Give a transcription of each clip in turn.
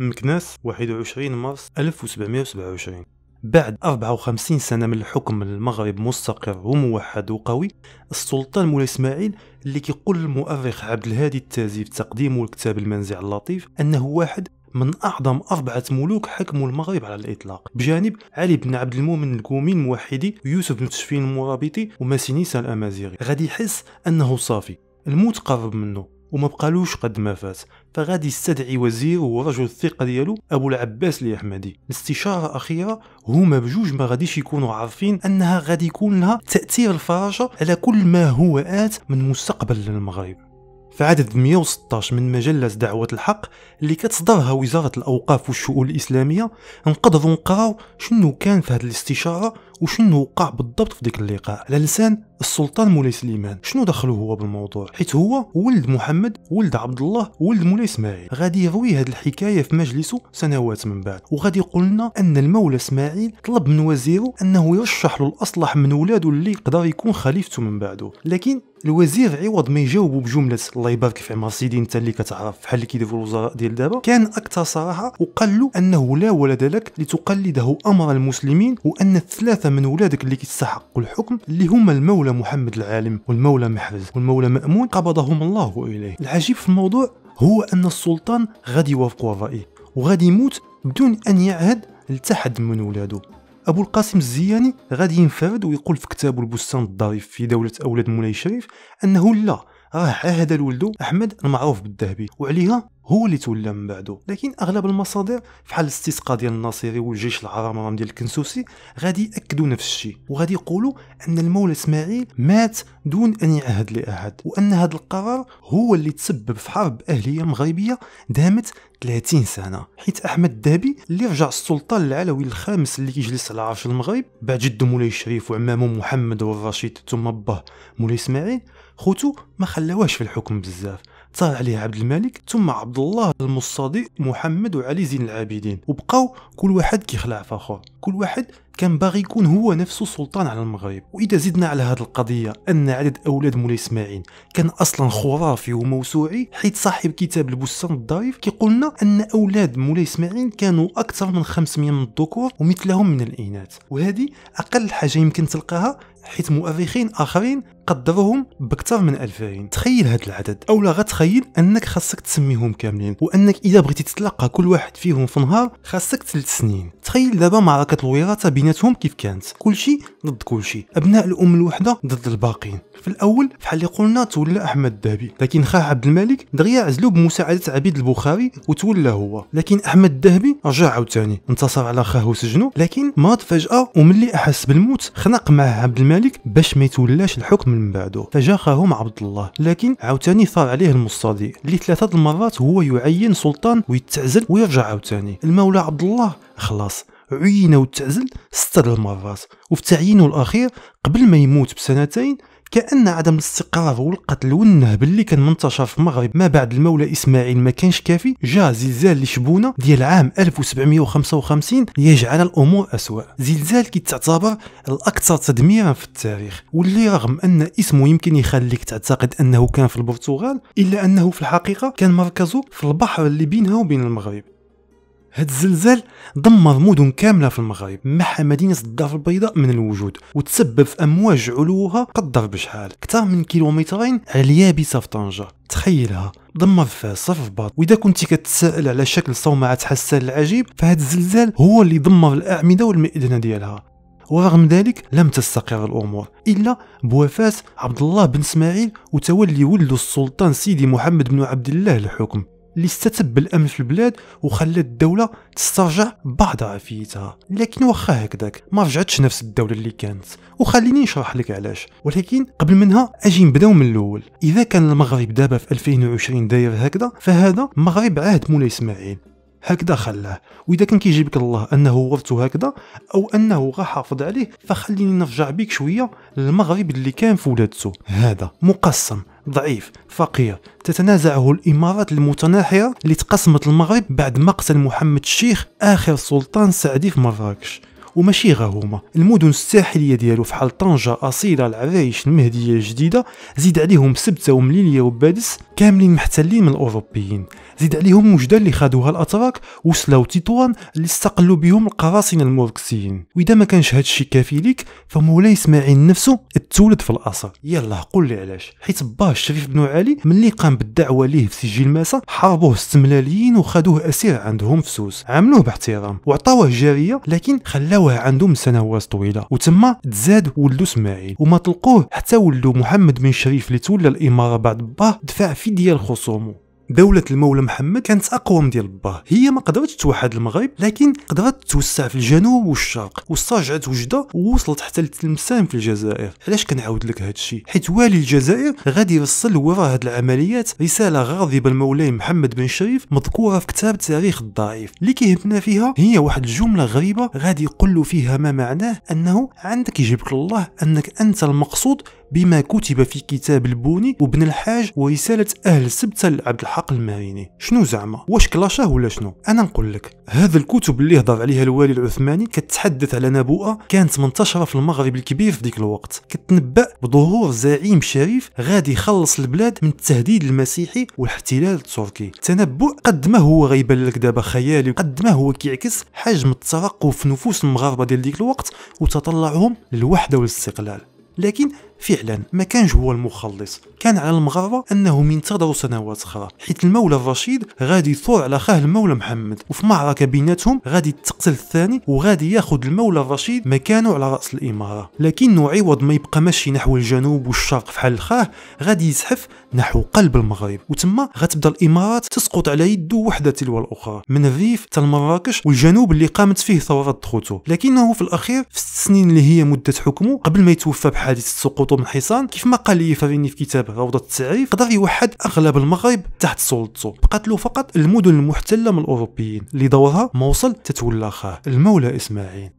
مكناس 21 مارس 1727 بعد 54 سنة من الحكم المغرب مستقر وموحد وقوي السلطان مولاي اسماعيل اللي كيقول المؤرخ عبد الهادي التازي في تقديمه لكتاب المنزع اللطيف أنه واحد من أعظم أربعة ملوك حكموا المغرب على الإطلاق بجانب علي بن عبد المؤمن الكومي الموحدي ويوسف بن تشفين المرابطي وماسينيسا الأمازيغي غادي يحس أنه صافي الموت قرب منه وما بقالوش قد ما فات فغادي يستدعي وزير ورجل الثقه ديالو ابو العباس الاحمدي الاستشاره اخيره هما بجوج ما غاديش يكونوا عارفين انها غادي يكون لها تاثير الفراشة على كل ما هو ات من مستقبل المغرب فعدد 116 من مجلة دعوة الحق اللي كتصدرها وزارة الأوقاف والشؤون الإسلامية نقدروا نقراو شنو كان في هذه الاستشارة وشنو وقع بالضبط في ديك اللقاء على لسان السلطان مولاي سليمان شنو دخلو هو بالموضوع حيت هو ولد محمد ولد عبد الله ولد مولاي اسماعيل غادي يروي هذه الحكايه في مجلسه سنوات من بعد وغادي يقول لنا ان المولى اسماعيل طلب من وزيره انه يرشح له الاصلح من ولاده اللي يقدر يكون خليفته من بعده لكن الوزير عوض ما يجاوبو بجمله الله يبارك في عمر سيدي انت اللي كتعرف بحال اللي كيديروا الوزراء ديال دابا كان اكثر صراحه وقال له انه لا ولد لك لتقلده امر المسلمين وان الثلاثه من ولادك اللي كيستحقوا الحكم اللي هما المولى محمد العالم والمولى محرز والمولى مأمون قبضهم الله إليه العجيب في الموضوع هو أن السلطان غادي يوافقوا الرأي وغادي يموت بدون أن يعهد لتحد من ولاده ابو القاسم الزياني غادي ينفرد ويقول في كتابه البستان الظريف في دوله اولاد مولاي شريف انه لا راه عاهد الولد احمد المعروف بالذهبي وعليها هو اللي تولى من بعده لكن اغلب المصادر بحال الاستسقاء ديال الناصري والجيش العرمرم ديال الكنسوسي غادي ياكدوا نفس الشيء وغادي يقولوا ان المولى اسماعيل مات دون ان يعهد لاحد وان هذا القرار هو اللي تسبب في حرب اهليه مغربيه دامت 30 سنه حيت احمد الذهبي اللي رجع السلطان العلوي الخامس اللي كيجلس على عرش المغرب بعد جده مولاي الشريف وعمامه محمد والرشيد ثم باه مولاي اسماعيل خوتو ما خلاوهش في الحكم بزاف طال عليه عبد الملك ثم عبد الله المصطدي محمد وعلي زين العابدين وبقاو كل واحد كيخلع في اخر كل واحد كان باغي يكون هو نفسه سلطان على المغرب واذا زدنا على هذه القضيه ان عدد اولاد مولاي اسماعيل كان اصلا خرافي وموسوعي حيت صاحب كتاب البستان الضريف كيقولنا ان اولاد مولاي اسماعيل كانوا اكثر من 500 من الذكور ومثلهم من الاناث وهذه اقل حاجه يمكن تلقاها حيت مؤرخين اخرين قدرهم باكثر من 2000 تخيل هذا العدد اولا غتخيل انك خاصك تسميهم كاملين وانك اذا بغيتي تتلقى كل واحد فيهم في نهار خاصك 3 سنين تخيل دابا معركه الوراثه بيناتهم كيف كانت كلشي ضد كلشي ابناء الام الوحده ضد الباقيين في الاول بحال اللي قلنا تولى احمد الذهبي لكن خاه عبد الملك دغيا عزلو بمساعده عبيد البخاري وتولى هو لكن احمد الذهبي رجع عاوتاني انتصر على خاه وسجنو لكن مات فجاه وملي احس بالموت خنق معه عبد الملك باش ما يتولاش الحكم من بعده فجا خاهم عبد الله لكن عاوتاني ثار عليه المستضيء اللي ثلاثه المرات هو يعين سلطان ويتعزل ويرجع عاوتاني المولى عبد الله خلاص عينه وتعزل ستة المرات وفي تعيينه الاخير قبل ما يموت بسنتين كأن عدم الاستقرار والقتل والنهب اللي كان منتشر في المغرب ما بعد المولى إسماعيل ما كانش كافي جاء زلزال لشبونة ديال عام 1755 ليجعل الأمور أسوأ زلزال تعتبر الأكثر تدميرا في التاريخ واللي رغم أن اسمه يمكن يخليك تعتقد أنه كان في البرتغال إلا أنه في الحقيقة كان مركزه في البحر اللي بينها وبين المغرب هاد الزلزال دمر مدن كامله في المغرب محى مدينه الدار البيضاء من الوجود وتسبب في امواج علوها قدر بشحال اكثر من كيلومترين على اليابسه في طنجه تخيلها دمر فاس صرف باط واذا كنتي كتسائل على شكل صومعه حسان العجيب فهاد الزلزال هو اللي دمر الاعمده والمئذنه ديالها ورغم ذلك لم تستقر الامور الا بوفاه عبد الله بن اسماعيل وتولي ولد السلطان سيدي محمد بن عبد الله الحكم اللي استتب الامن في البلاد وخلات الدوله تسترجع بعض عافيتها لكن واخا هكذاك ما رجعتش نفس الدوله اللي كانت وخليني نشرح لك علاش ولكن قبل منها اجي نبداو من الاول اذا كان المغرب دابا في 2020 داير هكذا فهذا مغرب عهد مولاي اسماعيل هكذا خلاه واذا كان كيجيبك الله انه ورثه هكذا او انه غا حافظ عليه فخليني نرجع بك شويه للمغرب اللي كان في ولادته هذا مقسم ضعيف فقير تتنازعه الامارات المتناحره اللي تقسمت المغرب بعد مقتل محمد الشيخ اخر سلطان سعدي في مراكش وماشي غا هما المدن الساحليه ديالو فحال طنجه اصيله العرايش المهديه الجديده زيد عليهم سبته ومليليه وبادس كاملين محتلين من الاوروبيين زيد عليهم وجده اللي خادوها الاتراك وسلاو تطوان اللي استقلوا بهم القراصنه الموركسيين واذا ما كانش هادشي كافي ليك فمولاي اسماعيل نفسه تولد في الاصل يلاه قول لي علاش حيت باه الشريف بن علي ملي قام بالدعوه ليه في سجل الماسه حاربوه استملاليين وخادوه اسير عندهم في سوس عاملوه باحترام وعطاوه جاريه لكن خلاو داوه عندهم سنوات طويله وتما تزاد ولدو اسماعيل وما طلقوه حتى ولدو محمد بن شريف اللي تولى الاماره بعد باه دفع فديه لخصومه دولة المولى محمد كانت أقوم ديال باه هي ما قدرتش توحد المغرب لكن قدرت توسع في الجنوب والشرق واسترجعت وجدة ووصلت حتى لتلمسان في الجزائر علاش كنعاود لك هذا الشيء حيت والي الجزائر غادي يوصل وراء هاد العمليات رسالة غاضبة لمولاي محمد بن شريف مذكورة في كتاب تاريخ الضعيف اللي كيهمنا فيها هي واحد الجملة غريبة غادي يقول فيها ما معناه أنه عندك يجيبك الله أنك أنت المقصود بما كتب في كتاب البوني وابن الحاج ورسالة أهل سبتة لعبد الحق الحق المريني شنو زعما واش كلاشاه ولا شنو انا نقول لك هذا الكتب اللي هضر عليها الوالي العثماني كتحدث على نبوءه كانت منتشره في المغرب الكبير في ديك الوقت كتنبأ بظهور زعيم شريف غادي يخلص البلاد من التهديد المسيحي والاحتلال التركي تنبؤ قد ما هو غيبان لك دابا خيالي قد ما هو كيعكس حجم الترقب في نفوس المغاربه ديال ديك الوقت وتطلعهم للوحده والاستقلال لكن فعلا ما كانش هو المخلص كان على المغرة أنهم ينتظروا سنوات أخرى حيت المولى الرشيد غادي يثور على خاه المولى محمد وفي معركة بيناتهم غادي تقتل الثاني وغادي ياخذ المولى الرشيد مكانه على رأس الإمارة لكن عوض ما يبقى ماشي نحو الجنوب والشرق فحال الخاه غادي يزحف نحو قلب المغرب وتما غتبدا الإمارات تسقط على يده وحدة تلو الأخرى من الريف حتى مراكش والجنوب اللي قامت فيه ثورة خوتو لكنه في الأخير في السنين اللي هي مدة حكمه قبل ما يتوفى بحادث السقوط يهبطوا من الحصان كيف ما قال لي في كتاب روضه التعريف قدر يوحد اغلب المغرب تحت سلطته بقات له فقط المدن المحتله من الاوروبيين اللي دورها موصل تتولى خاه المولى اسماعيل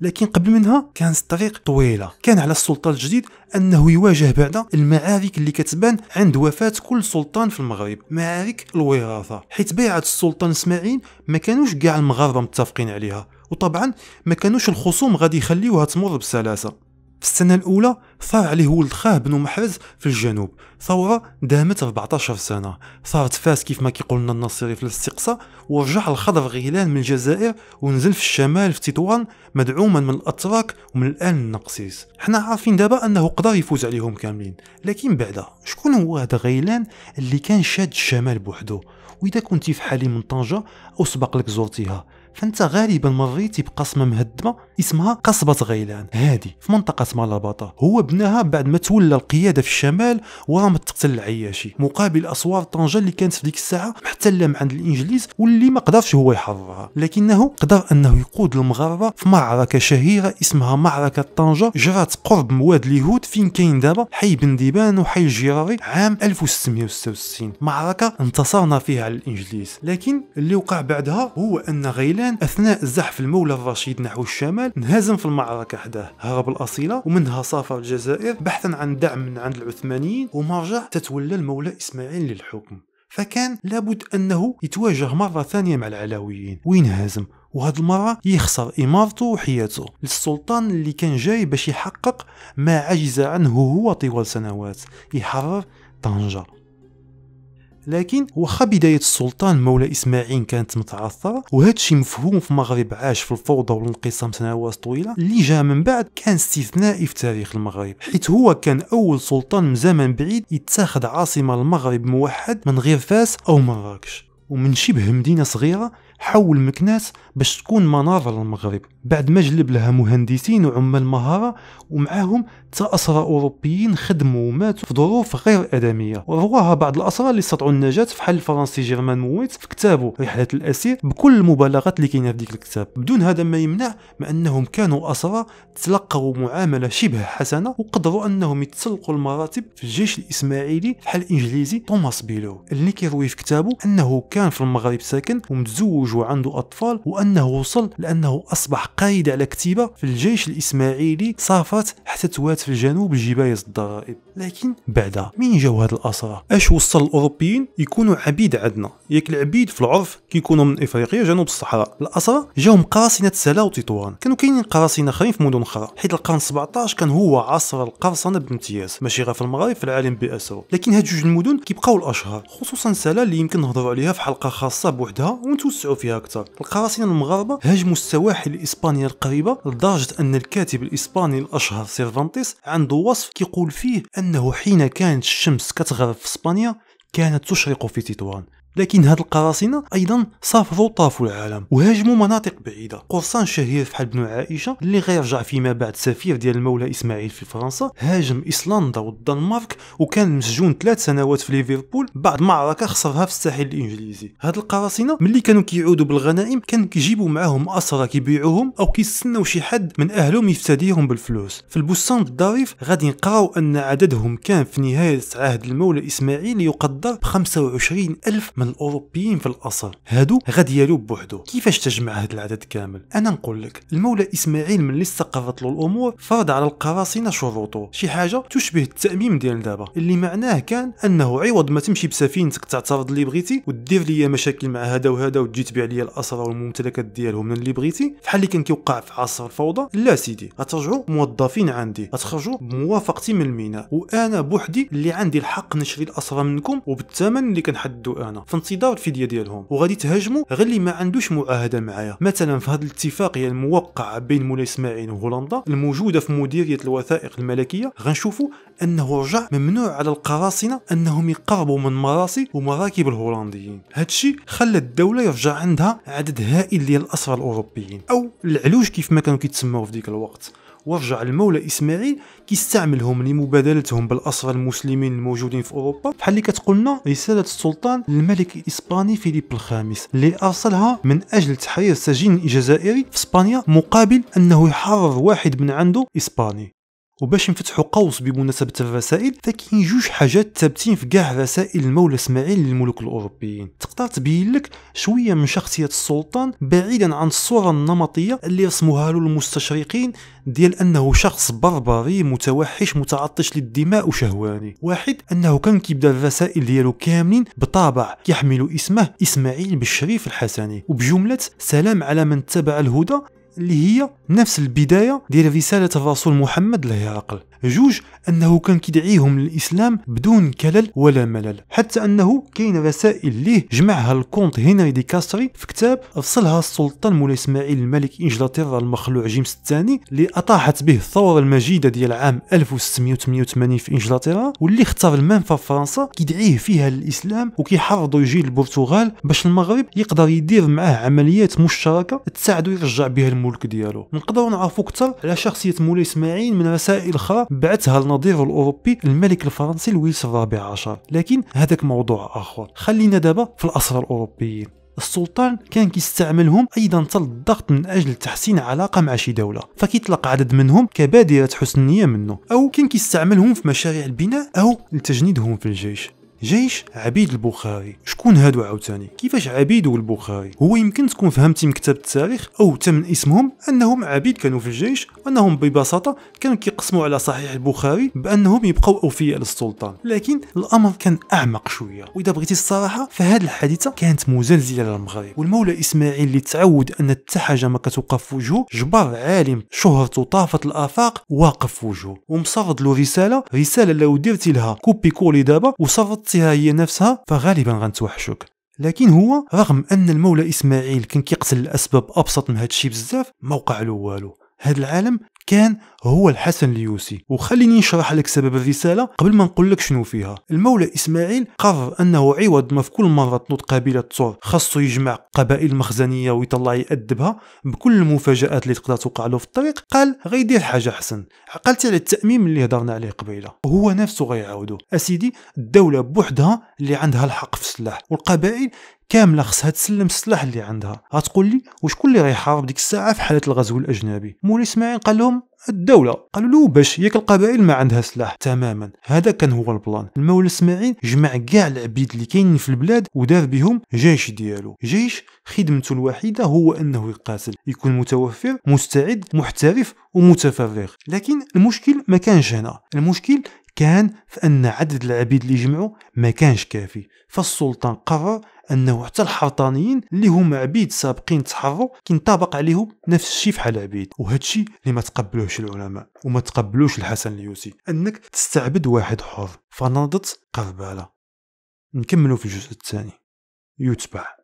لكن قبل منها كانت الطريق طويلة كان على السلطان الجديد أنه يواجه بعد المعارك اللي كتبان عند وفاة كل سلطان في المغرب معارك الوراثة حيث بيعة السلطان إسماعيل ما كانوش كاع المغاربة متفقين عليها وطبعا ما كانوش الخصوم غادي يخليوها تمر بسلاسة في السنة الأولى صار عليه ولد خاه بنو محرز في الجنوب ثورة دامت 14 سنة صارت فاس كيف ما لنا الناصري في الاستقصاء ورجع الخضر غيلان من الجزائر ونزل في الشمال في تطوان مدعوما من الأتراك ومن الآن النقسيس حنا عارفين دابا أنه قدر يفوز عليهم كاملين لكن بعدا شكون هو هذا غيلان اللي كان شاد الشمال بوحدو وإذا كنتي في حالي من طنجة أو سبق لك زرتيها فانت غالبا مريتي بقصمه مهدمه اسمها قصبه غيلان هادي في منطقه مالاباطا هو بناها بعد ما تولى القياده في الشمال ورام تقتل العياشي مقابل اسوار طنجه اللي كانت في ديك الساعه محتله من عند الانجليز واللي ما قدرش هو يحررها لكنه قدر انه يقود المغاربه في معركه شهيره اسمها معركه طنجه جرات قرب مواد اليهود فين كاين دابا حي بن ديبان وحي الجراري عام 1666 معركه انتصرنا فيها على الانجليز لكن اللي وقع بعدها هو ان غيلان السنان اثناء زحف المولى الرشيد نحو الشمال انهزم في المعركه حداه هرب الاصيله ومنها سافر الجزائر بحثا عن دعم من عند العثمانيين وما رجع تتولى المولى اسماعيل للحكم فكان لابد انه يتواجه مره ثانيه مع العلويين وينهزم وهاد المره يخسر امارته وحياته للسلطان اللي كان جاي باش يحقق ما عجز عنه هو طوال سنوات يحرر طنجه لكن واخا بدايه السلطان مولى اسماعيل كانت متعثره وهذا الشيء مفهوم في المغرب عاش في الفوضى والانقسام سنوات طويله اللي جا من بعد كان استثنائي في تاريخ المغرب حيث هو كان اول سلطان من زمن بعيد يتخذ عاصمه المغرب موحد من غير فاس او مراكش ومن شبه مدينة صغيرة حول مكناس باش تكون مناظر للمغرب بعد ما جلب لها مهندسين وعمال مهارة ومعاهم تا أسرى أوروبيين خدموا وماتوا في ظروف غير آدمية ورواها بعض الأسرى اللي استطعوا النجاة فحال الفرنسي جيرمان مويت في كتابه رحلة الأسير بكل المبالغات اللي كاينة في ديك الكتاب بدون هذا ما يمنع ما أنهم كانوا أسرى تلقوا معاملة شبه حسنة وقدروا أنهم يتسلقوا المراتب في الجيش الإسماعيلي حل الإنجليزي توماس بيلو اللي كيروي في كتابه أنه كان كان في المغرب ساكن ومتزوج وعنده أطفال وأنه وصل لأنه أصبح قائد على كتيبة في الجيش الإسماعيلي صافت حتى توات في الجنوب جباية الضرائب لكن بعدها مين جاو هاد الأسرة اش وصل الأوروبيين يكونوا عبيد عندنا ياك العبيد في العرف كيكونوا من إفريقيا جنوب الصحراء الأسرة جاهم قراصنة سلا وتطوان كانوا كاينين قراصنة اخرين في مدن اخرى حيت القرن 17 كان هو عصر القرصنة بامتياز ماشي غير في المغرب في العالم بأسره لكن هاد جوج المدن كيبقاو الأشهر خصوصا سلا اللي يمكن نهضروا عليها في حلقه خاصه بوحدها ونتوسعوا فيها اكثر القراصنه المغاربه هاجموا السواحل الاسبانيه القريبه لدرجه ان الكاتب الاسباني الاشهر سيرفانتيس عنده وصف كيقول فيه انه حين كانت الشمس كتغرب في اسبانيا كانت تشرق في تطوان لكن هاد القراصنة أيضا سافروا طافوا العالم وهاجموا مناطق بعيدة قرصان شهير فحال بن عائشة اللي غيرجع فيما بعد سفير ديال المولى إسماعيل في فرنسا هاجم إيسلندا والدنمارك وكان مسجون ثلاث سنوات في ليفربول بعد معركة خسرها في الساحل الإنجليزي هاد القراصنة ملي كانوا كيعودوا بالغنائم كانوا كيجيبوا معاهم أسرى كيبيعوهم أو كيستناو شي حد من أهلهم يفتديهم بالفلوس في البستان الظريف غادي نقراو أن عددهم كان في نهاية عهد المولى إسماعيل يقدر ب 25 ألف من من الاوروبيين في الاصل هادو غادي يالو بوحدو كيفاش تجمع هاد العدد كامل انا نقول لك المولى اسماعيل من اللي استقرت له الامور فرض على القراصنه شروطه شي حاجه تشبه التاميم ديال دابا اللي معناه كان انه عوض ما تمشي بسفينتك تعترض اللي بغيتي ودير ليا مشاكل مع هذا وهذا وتجي تبيع ليا الاسرى والممتلكات ديالهم من اللي بغيتي بحال اللي كان كيوقع في عصر الفوضى لا سيدي غترجعوا موظفين عندي غتخرجوا بموافقتي من الميناء وانا بوحدي اللي عندي الحق نشري الاسرى منكم وبالثمن اللي كنحددو انا في انتظار الفديه ديالهم وغادي تهاجموا غير اللي ما عندوش معاهده معايا مثلا في هذه الاتفاقيه الموقعه بين مولاي اسماعيل وهولندا الموجوده في مديريه الوثائق الملكيه غنشوفوا انه رجع ممنوع على القراصنه انهم يقربوا من مراسي ومراكب الهولنديين هادشي خلى الدوله يرجع عندها عدد هائل ديال الاسرى الاوروبيين او العلوج كيف ما كانوا كيتسموا في ديك الوقت ورجع المولى اسماعيل كيستعملهم لمبادلتهم بالاسرى المسلمين الموجودين في اوروبا بحال اللي كتقولنا رساله السلطان للملك الاسباني فيليب الخامس اللي ارسلها من اجل تحرير سجين جزائري في اسبانيا مقابل انه يحرر واحد من عنده اسباني وباش نفتحوا قوس بمناسبه الرسائل فكاين جوج حاجات ثابتين في كاع رسائل المولى اسماعيل للملوك الاوروبيين تقدر تبين لك شويه من شخصيه السلطان بعيدا عن الصوره النمطيه اللي رسموها له المستشرقين ديال انه شخص بربري متوحش متعطش للدماء وشهواني واحد انه كان كيبدا الرسائل ديالو كاملين بطابع يحمل اسمه اسماعيل بالشريف الحسني وبجمله سلام على من اتبع الهدى اللي هي نفس البداية ديال رسالة الرسول محمد لهرقل جوج أنه كان كيدعيهم للإسلام بدون كلل ولا ملل حتى أنه كاين رسائل ليه جمعها الكونت هنري دي كاستري في كتاب أفصلها السلطان مولاي إسماعيل الملك إنجلترا المخلوع جيمس الثاني اللي أطاحت به الثورة المجيدة ديال عام 1688 في إنجلترا واللي اختار المنفى في فرنسا كيدعيه فيها للإسلام وكيحرضو يجي للبرتغال باش المغرب يقدر يدير معاه عمليات مشتركة تساعدو يرجع بها الملك ديالو نقدروا نعرفوا اكثر على شخصيه مولاي اسماعيل من رسائل اخرى بعثها النظير الاوروبي الملك الفرنسي لويس الرابع عشر لكن هذاك موضوع اخر خلينا دابا في الاسرى الاوروبيين السلطان كان كيستعملهم ايضا حتى الضغط من اجل تحسين علاقه مع شي دوله فكيطلق عدد منهم كبادره حسن نيه منه او كان كيستعملهم في مشاريع البناء او لتجنيدهم في الجيش جيش عبيد البخاري شكون هادو عاوتاني كيفاش عبيد والبخاري هو يمكن تكون فهمتي من كتاب التاريخ او تمن اسمهم انهم عبيد كانوا في الجيش وانهم ببساطه كانوا كيقسموا على صحيح البخاري بانهم يبقوا اوفياء للسلطان لكن الامر كان اعمق شويه واذا بغيتي الصراحه فهاد الحادثه كانت مزلزله للمغرب والمولى اسماعيل اللي تعود ان حتى حاجه ما كتوقف في وجهه جبر عالم شهرته طافت الافاق واقف في وجهه ومصرد له رساله رساله لو درتي لها كوبي كولي دابا وصرضت شخصية هي نفسها فغالبا غنتوحشك لكن هو رغم ان المولى اسماعيل كان كيقتل الاسباب ابسط من هادشي بزاف ما وقع له والو هاد العالم كان هو الحسن اليوسي وخليني نشرح لك سبب الرسالة قبل ما نقول لك شنو فيها المولى إسماعيل قرر أنه عوض ما في كل مرة تنوض قبيلة تصور خاصو يجمع قبائل المخزنية ويطلع يأدبها بكل المفاجآت اللي تقدر توقع له في الطريق قال غيدير حاجة حسن عقلت على التأميم اللي هضرنا عليه قبيلة وهو نفسه غيعاودو أسيدي الدولة بوحدها اللي عندها الحق في السلاح والقبائل كامله خصها تسلم السلاح اللي عندها غتقول لي وشكون اللي غيحارب ديك الساعه في حاله الغزو الاجنبي مول اسماعيل قال لهم الدولة قالوا له باش ياك القبائل ما عندها سلاح تماما هذا كان هو البلان المولى اسماعيل جمع كاع العبيد اللي كاينين في البلاد وداف بهم جيش ديالو جيش خدمته الوحيدة هو أنه يقاتل يكون متوفر مستعد محترف ومتفرغ لكن المشكل ما كانش هنا المشكل كان في أن عدد العبيد اللي جمعوا ما كانش كافي فالسلطان قرر أنه حتى الحرطانيين اللي هم عبيد سابقين تحرروا كينطبق عليهم نفس الشيء في حال عبيد وهذا الشيء اللي ما تقبلوش العلماء وما تقبلوش الحسن اليوسي أنك تستعبد واحد حر فناضت قربالة نكملوا في الجزء الثاني يتبع